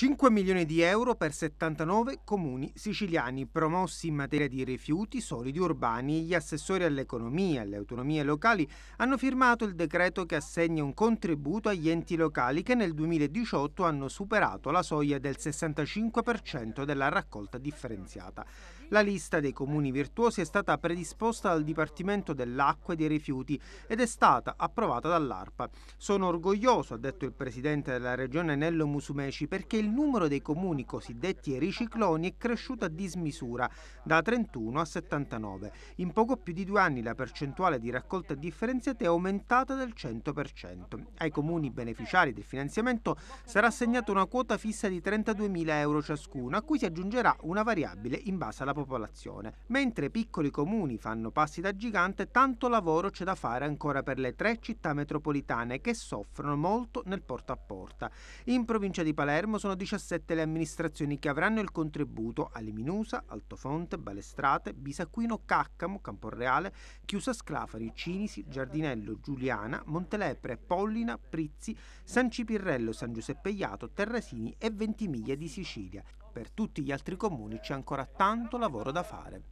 5 milioni di euro per 79 comuni siciliani promossi in materia di rifiuti solidi urbani. Gli assessori all'economia e alle autonomie locali hanno firmato il decreto che assegna un contributo agli enti locali che nel 2018 hanno superato la soglia del 65% della raccolta differenziata. La lista dei comuni virtuosi è stata predisposta dal Dipartimento dell'Acqua e dei Rifiuti ed è stata approvata dall'ARPA. Sono orgoglioso, ha detto il presidente della regione Nello Musumeci, perché il numero dei comuni cosiddetti ricicloni è cresciuto a dismisura, da 31 a 79. In poco più di due anni la percentuale di raccolta differenziata è aumentata del 100%. Ai comuni beneficiari del finanziamento sarà assegnata una quota fissa di 32.000 euro ciascuno, a cui si aggiungerà una variabile in base alla popolazione popolazione. Mentre piccoli comuni fanno passi da gigante, tanto lavoro c'è da fare ancora per le tre città metropolitane che soffrono molto nel porta a porta. In provincia di Palermo sono 17 le amministrazioni che avranno il contributo a Liminusa, Altofonte, Balestrate, Bisacquino, Caccamo, Camporreale, Chiusa Sclafari, Cinisi, Giardinello, Giuliana, Montelepre, Pollina, Prizzi, San Cipirrello, San Giuseppe Iato, Terrasini e Ventimiglia di Sicilia. Per tutti gli altri comuni c'è ancora tanto lavoro da fare.